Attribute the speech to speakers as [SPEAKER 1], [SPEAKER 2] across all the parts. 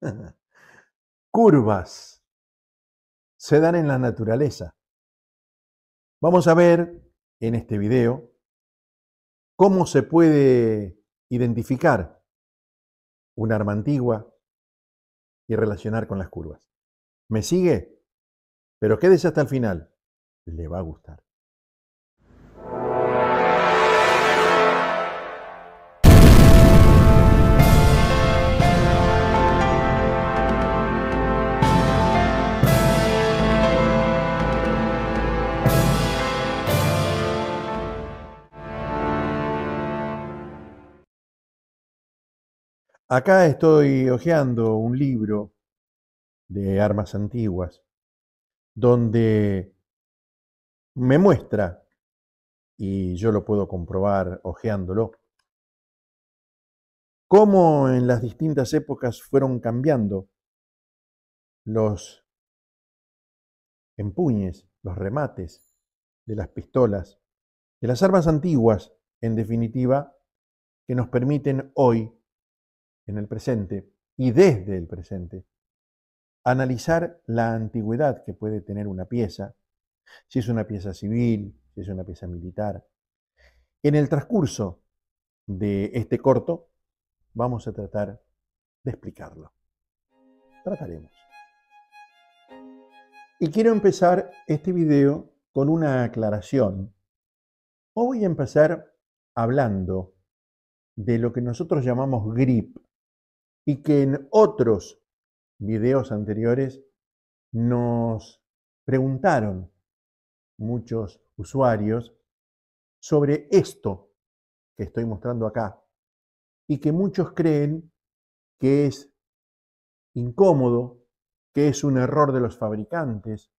[SPEAKER 1] Curvas se dan en la naturaleza. Vamos a ver en este video cómo se puede identificar un arma antigua y relacionar con las curvas. ¿Me sigue? Pero quédese hasta el final. Le va a gustar. Acá estoy hojeando un libro de armas antiguas, donde me muestra, y yo lo puedo comprobar hojeándolo, cómo en las distintas épocas fueron cambiando los empuñes, los remates de las pistolas, de las armas antiguas, en definitiva, que nos permiten hoy en el presente y desde el presente, analizar la antigüedad que puede tener una pieza, si es una pieza civil, si es una pieza militar. En el transcurso de este corto vamos a tratar de explicarlo. Trataremos. Y quiero empezar este video con una aclaración. Hoy voy a empezar hablando de lo que nosotros llamamos grip y que en otros videos anteriores nos preguntaron muchos usuarios sobre esto que estoy mostrando acá y que muchos creen que es incómodo, que es un error de los fabricantes,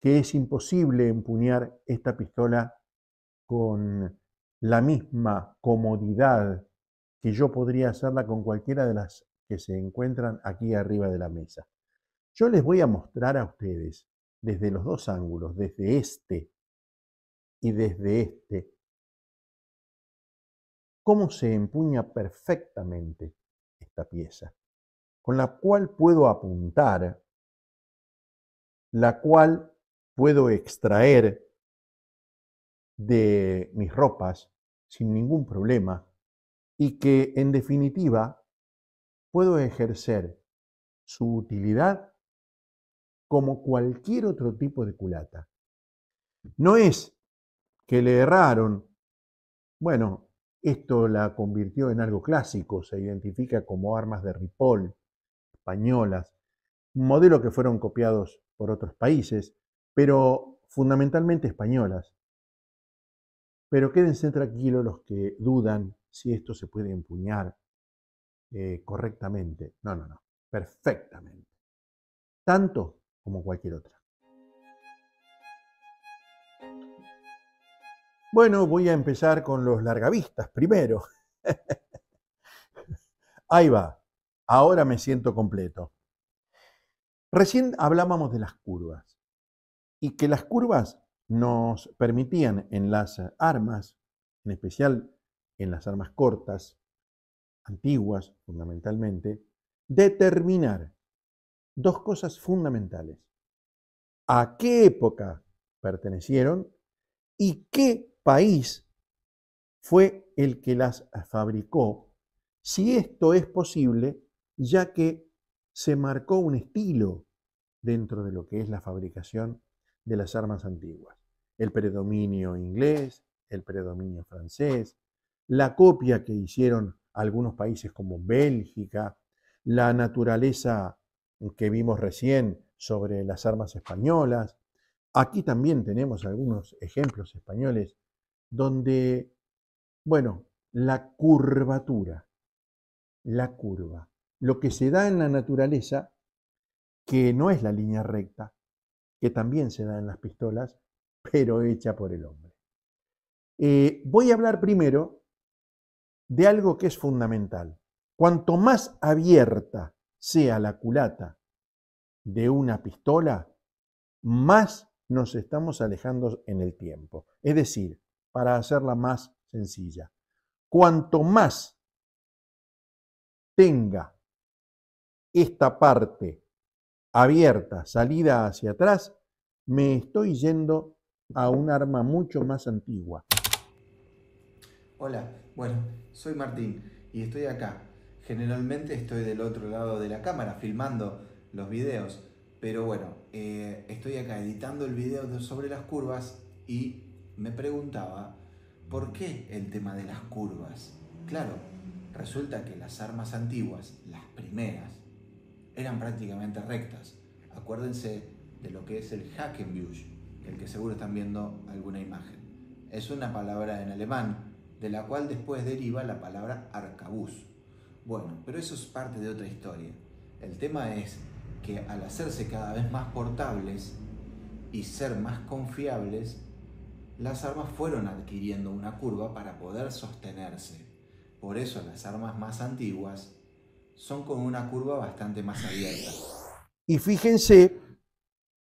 [SPEAKER 1] que es imposible empuñar esta pistola con la misma comodidad que yo podría hacerla con cualquiera de las que se encuentran aquí arriba de la mesa. Yo les voy a mostrar a ustedes desde los dos ángulos, desde este y desde este, cómo se empuña perfectamente esta pieza, con la cual puedo apuntar, la cual puedo extraer de mis ropas sin ningún problema, y que en definitiva puedo ejercer su utilidad como cualquier otro tipo de culata. No es que le erraron, bueno, esto la convirtió en algo clásico, se identifica como armas de ripoll españolas, un modelo que fueron copiados por otros países, pero fundamentalmente españolas. Pero quédense tranquilos los que dudan si esto se puede empuñar eh, correctamente. No, no, no, perfectamente. Tanto como cualquier otra. Bueno, voy a empezar con los largavistas primero. Ahí va. Ahora me siento completo. Recién hablábamos de las curvas y que las curvas nos permitían en las armas, en especial en las armas cortas, antiguas fundamentalmente, determinar dos cosas fundamentales. ¿A qué época pertenecieron y qué país fue el que las fabricó? Si esto es posible, ya que se marcó un estilo dentro de lo que es la fabricación de las armas antiguas. El predominio inglés, el predominio francés, la copia que hicieron algunos países como Bélgica, la naturaleza que vimos recién sobre las armas españolas. Aquí también tenemos algunos ejemplos españoles donde, bueno, la curvatura, la curva, lo que se da en la naturaleza, que no es la línea recta, que también se da en las pistolas, pero hecha por el hombre. Eh, voy a hablar primero de algo que es fundamental. Cuanto más abierta sea la culata de una pistola, más nos estamos alejando en el tiempo. Es decir, para hacerla más sencilla, cuanto más tenga esta parte abierta, salida hacia atrás, me estoy yendo a un arma mucho más antigua. Hola, bueno, soy Martín y estoy acá. Generalmente estoy del otro lado de la cámara filmando los videos, pero bueno, eh, estoy acá editando el video sobre las curvas y me preguntaba, ¿por qué el tema de las curvas? Claro, resulta que las armas antiguas, las primeras, eran prácticamente rectas. Acuérdense de lo que es el Hackenbusch, el que seguro están viendo alguna imagen. Es una palabra en alemán de la cual después deriva la palabra arcabuz. Bueno, pero eso es parte de otra historia. El tema es que al hacerse cada vez más portables y ser más confiables, las armas fueron adquiriendo una curva para poder sostenerse. Por eso las armas más antiguas son con una curva bastante más abierta. Y fíjense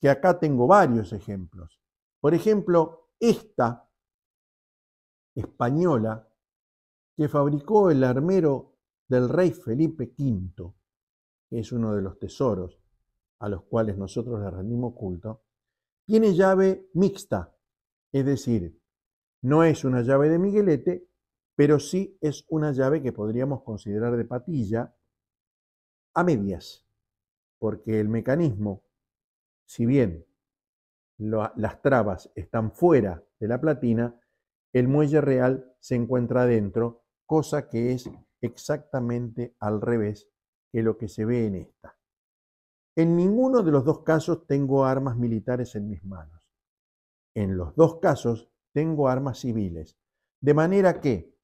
[SPEAKER 1] que acá tengo varios ejemplos. Por ejemplo, esta española que fabricó el armero del rey Felipe V, que es uno de los tesoros a los cuales nosotros le rendimos culto, tiene llave mixta, es decir, no es una llave de Miguelete, pero sí es una llave que podríamos considerar de patilla a medias, porque el mecanismo, si bien las trabas están fuera de la platina, el muelle real se encuentra dentro, cosa que es exactamente al revés que lo que se ve en esta. En ninguno de los dos casos tengo armas militares en mis manos. En los dos casos tengo armas civiles. De manera que,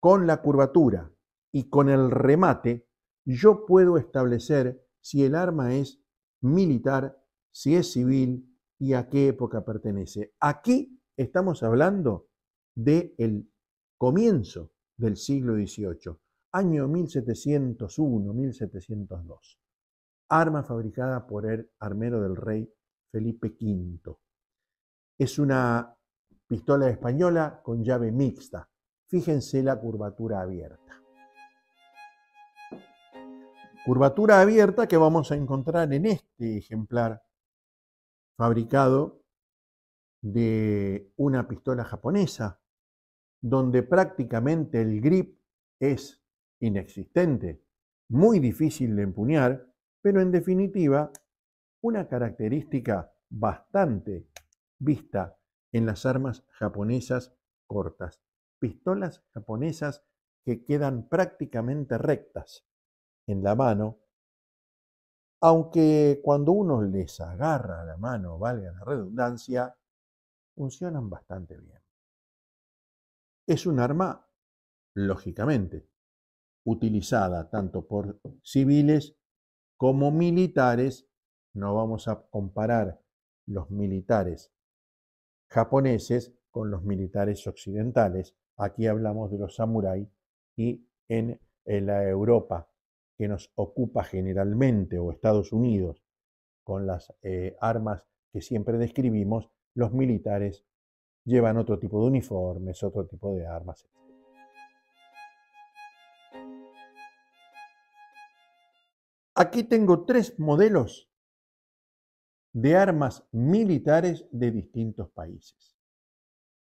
[SPEAKER 1] con la curvatura y con el remate, yo puedo establecer si el arma es militar, si es civil y a qué época pertenece. Aquí Estamos hablando del el comienzo del siglo XVIII, año 1701-1702. Arma fabricada por el armero del rey Felipe V. Es una pistola española con llave mixta. Fíjense la curvatura abierta. Curvatura abierta que vamos a encontrar en este ejemplar fabricado de una pistola japonesa, donde prácticamente el grip es inexistente, muy difícil de empuñar, pero en definitiva una característica bastante vista en las armas japonesas cortas, pistolas japonesas que quedan prácticamente rectas en la mano, aunque cuando uno les agarra la mano, valga la redundancia, funcionan bastante bien. Es un arma, lógicamente, utilizada tanto por civiles como militares. No vamos a comparar los militares japoneses con los militares occidentales. Aquí hablamos de los samuráis y en, la Europa que nos ocupa generalmente o Estados Unidos con las eh, armas que siempre describimos, los militares llevan otro tipo de uniformes, otro tipo de armas, Aquí tengo tres modelos de armas militares de distintos países.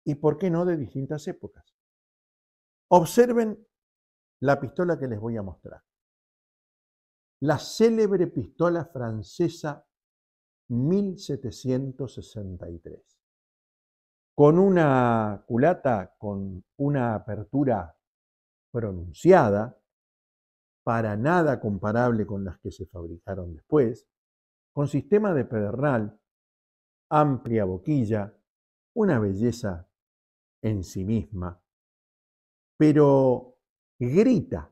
[SPEAKER 1] ¿Y por qué no de distintas épocas? Observen la pistola que les voy a mostrar. La célebre pistola francesa 1763. Con una culata con una apertura pronunciada, para nada comparable con las que se fabricaron después, con sistema de pedernal, amplia boquilla, una belleza en sí misma, pero grita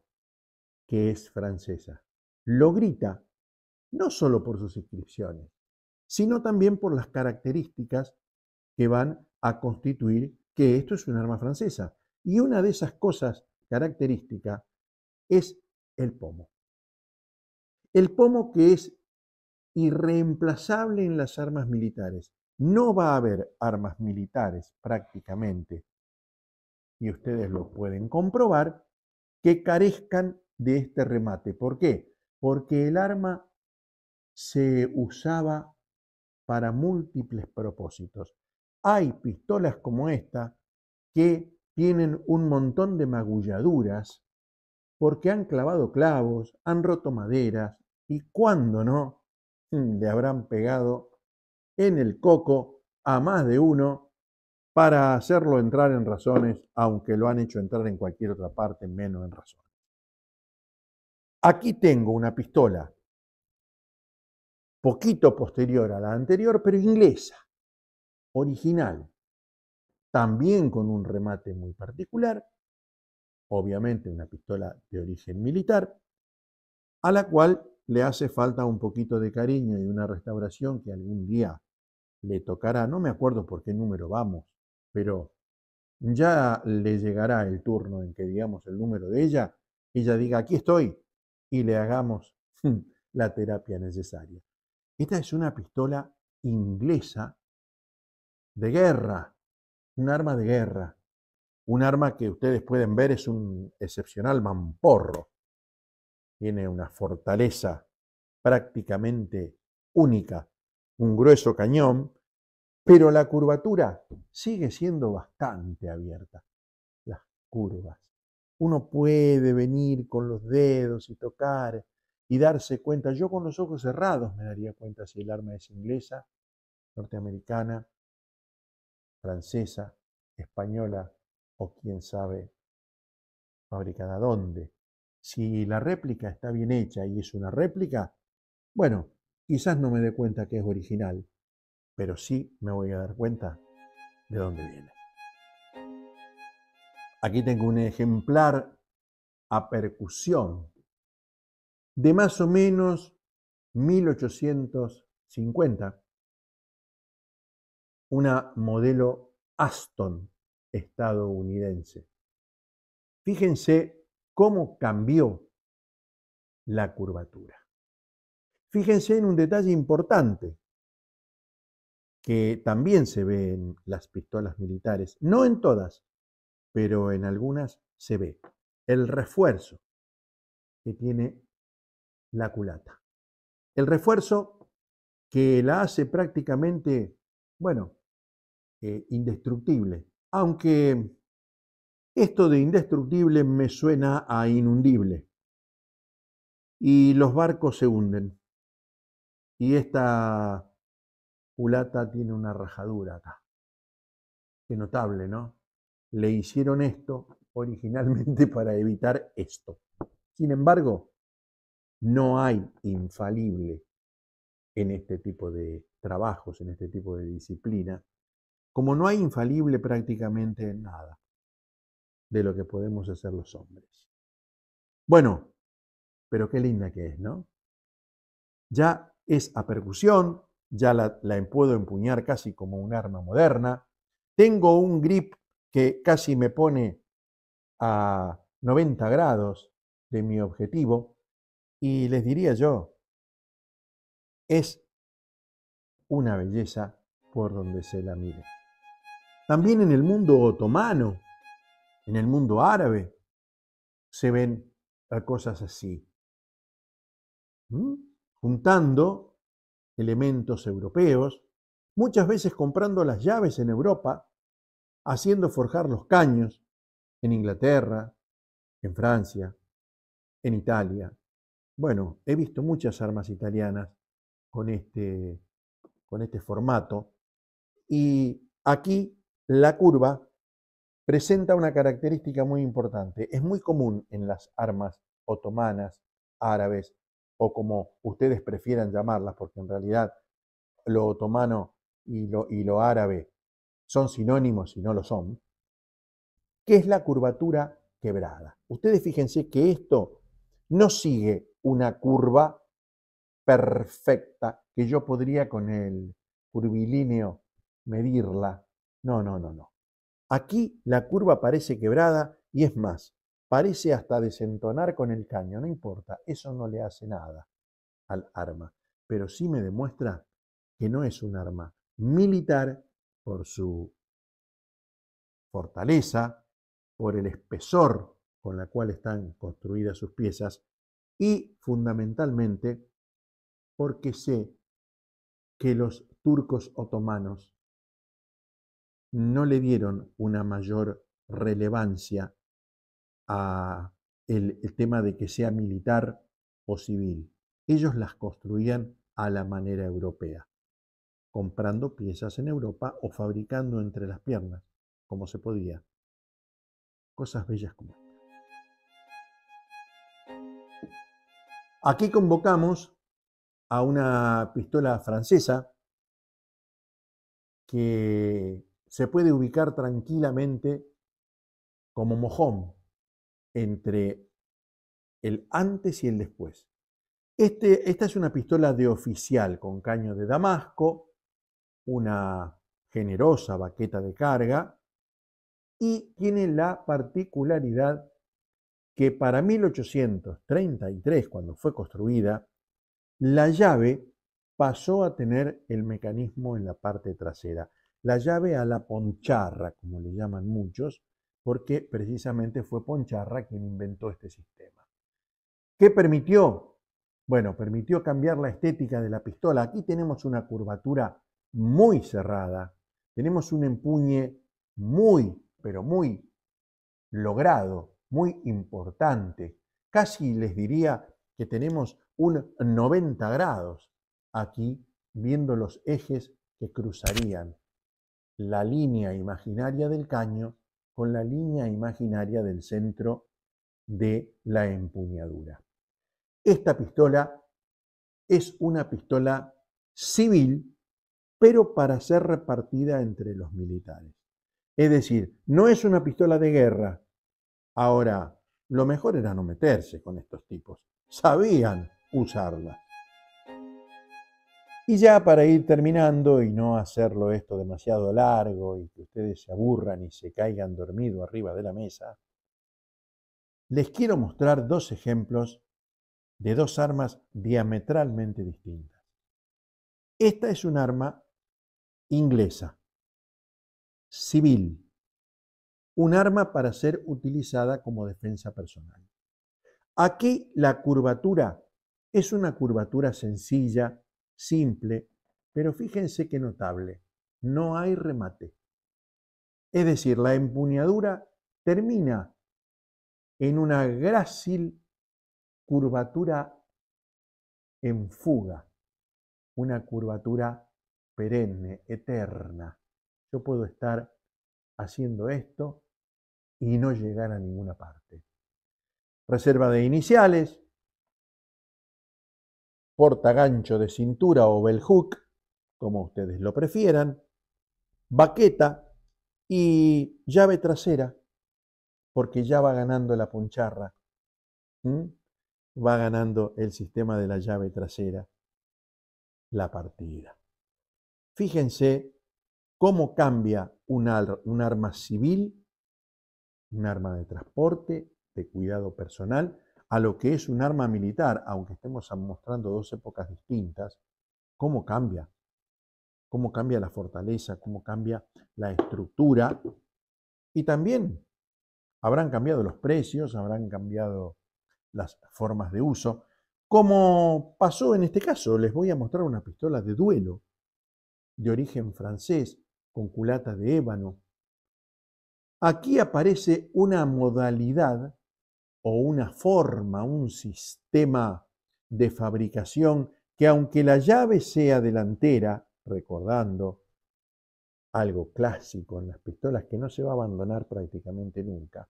[SPEAKER 1] que es francesa. Lo grita no solo por sus inscripciones, sino también por las características que van a constituir que esto es un arma francesa. Y una de esas cosas características es el pomo. El pomo que es irreemplazable en las armas militares. No va a haber armas militares prácticamente, y ustedes lo pueden comprobar, que carezcan de este remate. ¿Por qué? Porque el arma se usaba para múltiples propósitos. Hay pistolas como esta que tienen un montón de magulladuras porque han clavado clavos, han roto maderas y cuando no, mm, le habrán pegado en el coco a más de uno para hacerlo entrar en razones, aunque lo han hecho entrar en cualquier otra parte menos en razones. Aquí tengo una pistola poquito posterior a la anterior, pero inglesa, original, también con un remate muy particular, obviamente una pistola de origen militar, a la cual le hace falta un poquito de cariño y una restauración que algún día le tocará, no me acuerdo por qué número vamos, pero ya le llegará el turno en que digamos el número de ella, ella diga, aquí estoy, y le hagamos la terapia necesaria. Esta es una pistola inglesa de guerra, un arma de guerra. Un arma que ustedes pueden ver es un excepcional mamporro. Tiene una fortaleza prácticamente única, un grueso cañón, pero la curvatura sigue siendo bastante abierta. Las curvas. Uno puede venir con los dedos y tocar y darse cuenta. Yo con los ojos cerrados me daría cuenta si el arma es inglesa, norteamericana, francesa, española o quién sabe fabricada dónde. Si la réplica está bien hecha y es una réplica, bueno, quizás no me dé cuenta que es original, pero sí me voy a dar cuenta de dónde viene. Aquí tengo un ejemplar a percusión de más o menos 1850, una modelo Aston estadounidense. Fíjense cómo cambió la curvatura. Fíjense en un detalle importante que también se ve en las pistolas militares, no en todas, pero en algunas se ve, el refuerzo que tiene la culata. El refuerzo que la hace prácticamente, bueno, eh, indestructible. Aunque esto de indestructible me suena a inundible. Y los barcos se hunden. Y esta culata tiene una rajadura acá. Qué notable, ¿no? Le hicieron esto originalmente para evitar esto. Sin embargo, no hay infalible en este tipo de trabajos, en este tipo de disciplina, como no hay infalible prácticamente en nada de lo que podemos hacer los hombres. Bueno, pero qué linda que es, ¿no? Ya es a percusión, ya la, la puedo empuñar casi como un arma moderna, tengo un grip que casi me pone a 90 grados de mi objetivo, y les diría yo, es una belleza por donde se la mire. También en el mundo otomano, en el mundo árabe, se ven cosas así, ¿Mm? juntando elementos europeos, muchas veces comprando las llaves en Europa, haciendo forjar los caños en Inglaterra, en Francia, en Italia, bueno, he visto muchas armas italianas con este, con este formato y aquí la curva presenta una característica muy importante. Es muy común en las armas otomanas, árabes o como ustedes prefieran llamarlas, porque en realidad lo otomano y lo, y lo árabe son sinónimos y no lo son, que es la curvatura quebrada. Ustedes fíjense que esto no sigue una curva perfecta que yo podría con el curvilíneo medirla. No, no, no, no. Aquí la curva parece quebrada y es más, parece hasta desentonar con el caño, no importa, eso no le hace nada al arma, pero sí me demuestra que no es un arma militar por su fortaleza, por el espesor con la cual están construidas sus piezas, y fundamentalmente porque sé que los turcos otomanos no le dieron una mayor relevancia a el tema de que sea militar o civil. Ellos las construían a la manera europea, comprando piezas en Europa o fabricando entre las piernas, como se podía. Cosas bellas como Aquí convocamos a una pistola francesa que se puede ubicar tranquilamente como mojón entre el antes y el después. Este, esta es una pistola de oficial con caño de damasco, una generosa baqueta de carga y tiene la particularidad que para 1833, cuando fue construida, la llave pasó a tener el mecanismo en la parte trasera. La llave a la poncharra, como le llaman muchos, porque precisamente fue Poncharra quien inventó este sistema. ¿Qué permitió? Bueno, permitió cambiar la estética de la pistola. Aquí tenemos una curvatura muy cerrada, tenemos un empuñe muy, pero muy logrado, muy importante. Casi les diría que tenemos un 90 grados aquí viendo los ejes que cruzarían la línea imaginaria del caño con la línea imaginaria del centro de la empuñadura. Esta pistola es una pistola civil, pero para ser repartida entre los militares. Es decir, no es una pistola de guerra, Ahora, lo mejor era no meterse con estos tipos. Sabían usarla. Y ya para ir terminando y no hacerlo esto demasiado largo y que ustedes se aburran y se caigan dormido arriba de la mesa, les quiero mostrar dos ejemplos de dos armas diametralmente distintas. Esta es un arma inglesa, civil, un arma para ser utilizada como defensa personal. Aquí la curvatura es una curvatura sencilla, simple, pero fíjense qué notable, no hay remate. Es decir, la empuñadura termina en una grácil curvatura en fuga, una curvatura perenne, eterna. Yo puedo estar haciendo esto y no llegar a ninguna parte. Reserva de iniciales, porta gancho de cintura o bell hook, como ustedes lo prefieran, baqueta y llave trasera, porque ya va ganando la puncharra, Va ganando el sistema de la llave trasera la partida. Fíjense cómo cambia un arma civil un arma de transporte, de cuidado personal, a lo que es un arma militar, aunque estemos mostrando dos épocas distintas, cómo cambia, cómo cambia la fortaleza, cómo cambia la estructura y también habrán cambiado los precios, habrán cambiado las formas de uso, como pasó en este caso. Les voy a mostrar una pistola de duelo de origen francés con culata de ébano, Aquí aparece una modalidad o una forma, un sistema de fabricación que aunque la llave sea delantera, recordando algo clásico en las pistolas que no se va a abandonar prácticamente nunca,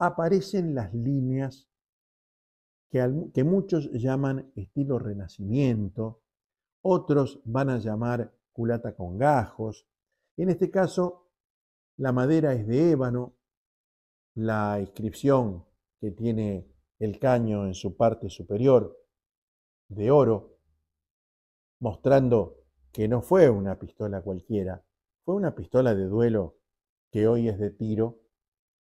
[SPEAKER 1] aparecen las líneas que, muchos llaman estilo renacimiento, otros van a llamar culata con gajos. En este caso, la madera es de ébano, la inscripción que tiene el caño en su parte superior de oro, mostrando que no fue una pistola cualquiera, fue una pistola de duelo que hoy es de tiro,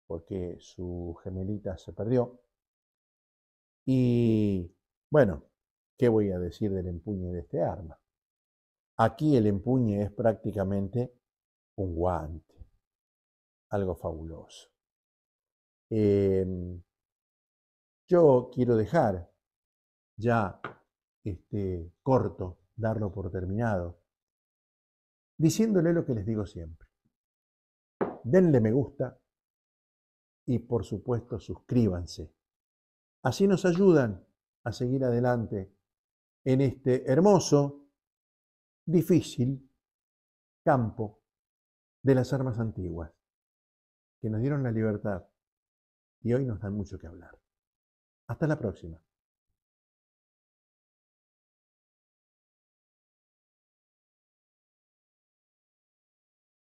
[SPEAKER 1] porque su gemelita se perdió. Y bueno, ¿qué voy a decir del empuñe de este arma? Aquí el empuñe es prácticamente un guante algo fabuloso. Em, yo quiero dejar ya este, corto, darlo por terminado, diciéndole lo que les digo siempre. Denle me gusta y por supuesto suscríbanse. Así nos ayudan a seguir adelante en este hermoso, difícil campo de las armas antiguas que nos dieron la libertad y hoy nos dan mucho que hablar. Hasta la próxima.